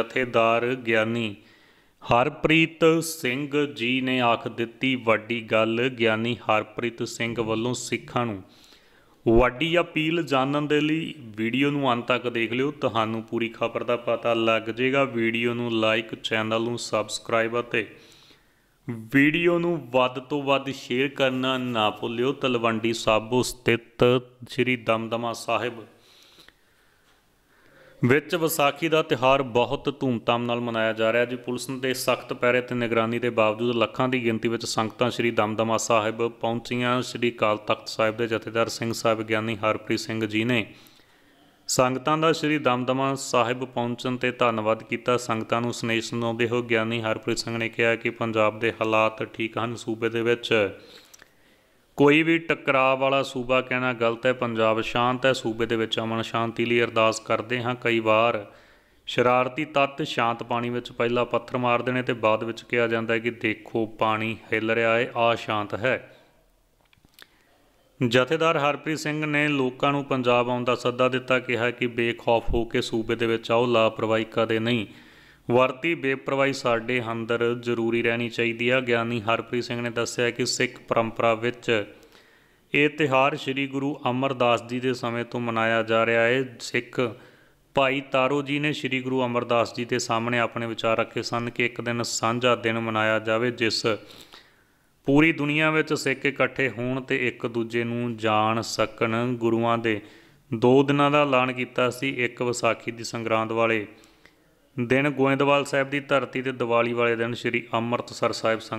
ਜਥੇਦਾਰ ਗਿਆਨੀ ਹਰਪ੍ਰੀਤ ਸਿੰਘ ਜੀ ਨੇ ਆਖ ਦਿੱਤੀ ਵੱਡੀ ਗੱਲ ਗਿਆਨੀ ਹਰਪ੍ਰੀਤ ਸਿੰਘ ਵੱਲੋਂ ਸਿੱਖਾਂ ਨੂੰ ਵੱਡੀ ਅਪੀਲ ਜਾਣਨ ਦੇ ਲਈ ਵੀਡੀਓ ਨੂੰ ਅੰਤ ਤੱਕ ਦੇਖ ਲਿਓ ਤੁਹਾਨੂੰ ਪੂਰੀ ਖਬਰ ਦਾ ਪਤਾ ਲੱਗ ਜਾਏਗਾ ਵੀਡੀਓ ਨੂੰ ਲਾਈਕ ਚੈਨਲ ਨੂੰ ਸਬਸਕ੍ਰਾਈਬ ਅਤੇ ਵੀਡੀਓ ਨੂੰ ਵੱਧ ਤੋਂ ਵੱਧ ਸ਼ੇਅਰ ਕਰਨਾ ਨਾ ਭੁੱਲਿਓ ਤਲਵੰਡੀ ਸਾਬੋ ਸਥਿਤ ਸ੍ਰੀ ਦਮਦਮਾ ਸਾਹਿਬ ਵਿੱਚ ਵਿਸਾਖੀ ਦਾ ਤਿਹਾਰ ਬਹੁਤ ਧੂਮਧਾਮ ਨਾਲ ਮਨਾਇਆ ਜਾ ਰਿਹਾ ਜੀ ਪੁਲਿਸ ਨੇ ਸਖਤ ਪਹਿਰੇ ਤੇ ਨਿਗਰਾਨੀ ਦੇ ਬਾਵਜੂਦ ਲੱਖਾਂ ਦੀ ਗਿਣਤੀ ਵਿੱਚ ਸੰਗਤਾਂ ਸ੍ਰੀ ਦਮਦਮਾ ਸਾਹਿਬ ਪਹੁੰਚੀਆਂ ਸ੍ਰੀ ਕਾਲ ਤਖਤ ਸਾਹਿਬ ਦੇ ਜਥੇਦਾਰ ਸਿੰਘ ਸਾਹਿਬ ਗਿਆਨੀ ਹਰਪ੍ਰੀਤ ਸਿੰਘ ਜੀ ਨੇ ਸੰਗਤਾਂ ਦਾ ਸ੍ਰੀ ਦਮਦਮਾ ਸਾਹਿਬ ਪਹੁੰਚਣ ਤੇ ਧੰਨਵਾਦ ਕੀਤਾ ਸੰਗਤਾਂ ਨੂੰ ਸਨੇਹ ਸੁਣਾਉਂਦੇ ਹੋ ਗਿਆਨੀ ਹਰਪ੍ਰੀਤ ਸਿੰਘ ਨੇ ਕਿਹਾ ਕਿ ਪੰਜਾਬ ਦੇ ਹਾਲਾਤ ਠੀਕ ਹਨ ਸੂਬੇ ਦੇ ਵਿੱਚ ਕੋਈ ਵੀ ਟਕਰਾਅ ਵਾਲਾ ਸੂਬਾ ਕਹਿਣਾ ਗਲਤ ਹੈ ਪੰਜਾਬ ਸ਼ਾਂਤ ਹੈ ਸੂਬੇ ਦੇ ਵਿੱਚ ਅਮਨ ਸ਼ਾਂਤੀ ਲਈ ਅਰਦਾਸ ਕਰਦੇ ਹਾਂ ਕਈ ਵਾਰ ਸ਼ਰਾਰਤੀ ਤੱਤ ਸ਼ਾਂਤ ਪਾਣੀ ਵਿੱਚ ਪਹਿਲਾ ਪੱਥਰ ਮਾਰ ਦੇਣੇ ਤੇ ਬਾਅਦ ਵਿੱਚ ਕਿਹਾ ਜਾਂਦਾ ਹੈ ਕਿ ਦੇਖੋ ਪਾਣੀ ਹਿੱਲ ਰਿਹਾ ਹੈ ਆ ਸ਼ਾਂਤ ਹੈ ਜਥੇਦਾਰ ਹਰਪ੍ਰੀਤ ਸਿੰਘ ਨੇ ਲੋਕਾਂ ਨੂੰ ਪੰਜਾਬ ਆਉਣ ਦਾ ਸੱਦਾ ਦਿੱਤਾ ਕਿਹਾ ਕਿ ਬੇਖੌਫ ਹੋ ਕੇ ਸੂਬੇ ਦੇ ਵਿੱਚ ਆਓ ਲਾਪਰਵਾਹੀ ਕਦੇ ਨਹੀਂ ਵਰਤੀ ਬੇਪਰਵਾਹੀ ਸਾਡੇ ਅੰਦਰ ਜ਼ਰੂਰੀ ਰਹਿਣੀ ਚਾਹੀਦੀ ਆ ਗਿਆਨੀ ਹਰਪ੍ਰੀਤ ਸਿੰਘ ਨੇ ਦੱਸਿਆ ਕਿ ਸਿੱਖ ਪਰੰਪਰਾ ਵਿੱਚ ਇਹ ਤਿਹਾਰ ਸ੍ਰੀ ਗੁਰੂ ਅਮਰਦਾਸ ਜੀ ਦੇ ਸਮੇਂ ਤੋਂ ਮਨਾਇਆ ਜਾ ਰਿਹਾ ਹੈ ਸਿੱਖ ਭਾਈ ਤਾਰੋ ਜੀ ਨੇ ਸ੍ਰੀ ਗੁਰੂ ਅਮਰਦਾਸ ਜੀ ਦੇ ਸਾਹਮਣੇ ਆਪਣੇ ਵਿਚਾਰ ਰੱਖੇ ਸਨ ਕਿ ਇੱਕ ਦਿਨ ਸਾਂਝਾ ਦਿਨ ਮਨਾਇਆ ਜਾਵੇ ਜਿਸ ਪੂਰੀ ਦੁਨੀਆ ਵਿੱਚ ਸਿੱਖ ਇਕੱਠੇ ਹੋਣ ਤੇ ਇੱਕ ਦੂਜੇ ਨੂੰ ਜਾਣ ਸਕਣ ਗੁਰੂਆਂ ਦੇ ਦੋ ਦਿਨਾਂ ਦਾ ਐਲਾਨ ਕੀਤਾ ਸੀ ਇੱਕ ਵਿਸਾਖੀ ਦੀ ਸੰਗਰਾਂਦ ਵਾਲੇ ਦਿਨ ਗੋਇੰਦਵਾਲ ਸਾਹਿਬ ਦੀ ਧਰਤੀ ਤੇ ਦੀਵਾਲੀ ਵਾਲੇ ਦਿਨ ਸ੍ਰੀ ਅੰਮ੍ਰਿਤਸਰ ਸਾਹਿਬ ਸੰਗਤ